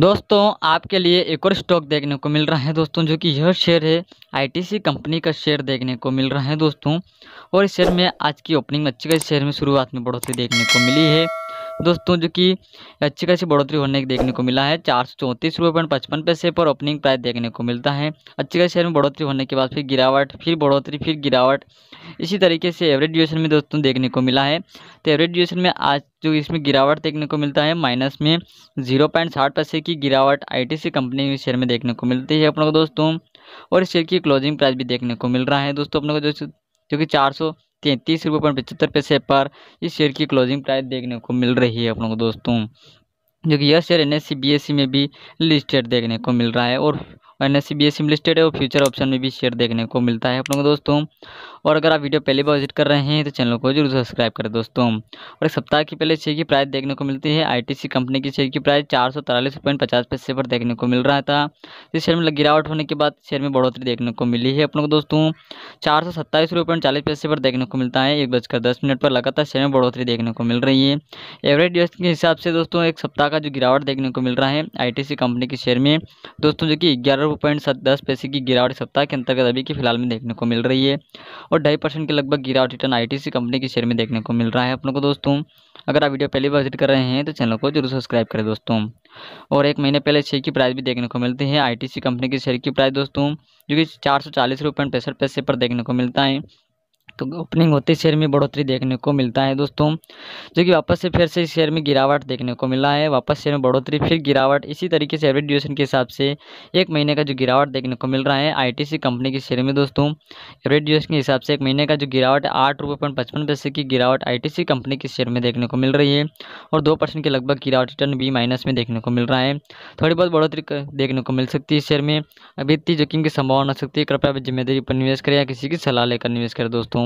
दोस्तों आपके लिए एक और स्टॉक देखने को मिल रहा है दोस्तों जो कि यह शेयर है आईटीसी कंपनी का शेयर देखने को मिल रहा है दोस्तों और इस शेयर में आज की ओपनिंग अच्छी गई शेयर में शुरुआत में बढ़ोतरी देखने को मिली है दोस्तों जो कि अच्छी खासी बढ़ोतरी होने की देखने को मिला है चार सौ चौंतीस रुपये पॉइंट पचपन पैसे पर ओपनिंग प्राइस देखने को मिलता है अच्छी खासी शेयर में बढ़ोतरी होने के बाद फिर गिरावट फिर बढ़ोतरी फिर गिरावट इसी तरीके से एवरेज ड्यूएशन में दोस्तों देखने को मिला है तो एवरेज ड्यूएशन में आज जो इसमें गिरावट देखने को मिलता है माइनस में जीरो पॉइंट साठ पैसे की गिरावट सी कंपनी के शेयर में देखने को मिलती है अपनों को दोस्तों और इस शेयर की क्लोजिंग प्राइस भी देखने को मिल रहा है दोस्तों अपने को जो जो कि चार सौ तैंतीस रुपये पॉइंट पचहत्तर पैसे पर इस शेयर की क्लोजिंग प्राइस देखने को मिल रही है अपनों को दोस्तों जो कि यह share N S B S C में भी लिस्टेड देखने को मिल रहा है और एन एस सी लिस्टेड है और फ्यूचर ऑप्शन में भी शेयर देखने को मिलता है आप लोगों को दोस्तों और अगर आप वीडियो पहली बार विजिट कर रहे हैं तो चैनल को जरूर सब्सक्राइब करें दोस्तों और एक सप्ताह की पहले शेयर की प्राइस देखने को मिलती है आईटीसी कंपनी की शेयर की प्राइस चार सौ तिरालीस पॉइंट पचास पैसे पर देखने को मिल रहा था इस शेयर में मतलब गिरावट होने के बाद शेयर में बढ़ोतरी देखने को मिली है अपनों को दोस्तों चार सौ सत्ताईस रुपये पॉइंट चालीस पैसे पर देखने को मिलता है एक बजकर दस मिनट पर लगातार शेयर में बढ़ोतरी देखने को मिल रही है एवरेज ड्यूस के हिसाब से दोस्तों एक सप्ताह का जो गिरावट देखने को मिल रहा है आई कंपनी के शेयर में दोस्तों जो कि ग्यारह अठारह रुपये पॉइंट दस पैसे की गिरावट सप्ताह के अंतर्गत अभी की फिलहाल में देखने को मिल रही है और ढाई परसेंट के लगभग गिरावट रिटर्न आईटीसी कंपनी के शेयर में देखने को मिल रहा है अपनों को दोस्तों अगर आप वीडियो पहली बार विजिट कर रहे हैं तो चैनल को जरूर सब्सक्राइब करें दोस्तों और एक महीने पहले शेयर की प्राइस भी देखने को मिलती है आई कंपनी के शेयर की प्राइस दोस्तों जो कि चार सौ चालीस पैसे पर देखने को मिलता है तो ओपनिंग होते ही शेयर में बढ़ोतरी देखने को मिलता है दोस्तों जो कि वापस से फिर से शेयर में गिरावट देखने को मिला है वापस शेयर में बढ़ोतरी फिर गिरावट इसी तरीके से एवरेज ड्यूरेशन के हिसाब से एक महीने का जो गिरावट देखने को मिल रहा है आईटीसी कंपनी के शेयर में दोस्तों एवरेज ड्यूरेशन के हिसाब से एक महीने का जो गिरावट आठ रुपये पॉइंट पचपन पैसे की गिरावट सी कंपनी के शेयर में देखने को मिल रही है और दो परसेंट के लगभग गिरावट रिटर्न भी माइनस में देखने को मिल रहा है थोड़ी बहुत बढ़ोतरी देखने को मिल सकती है शेयर में अभी इतनी जोखिम की संभावना हो सकती है कृपया जिम्मेदारी पर निवेश करें या किसी की सलाह लेकर निवेश करें दोस्तों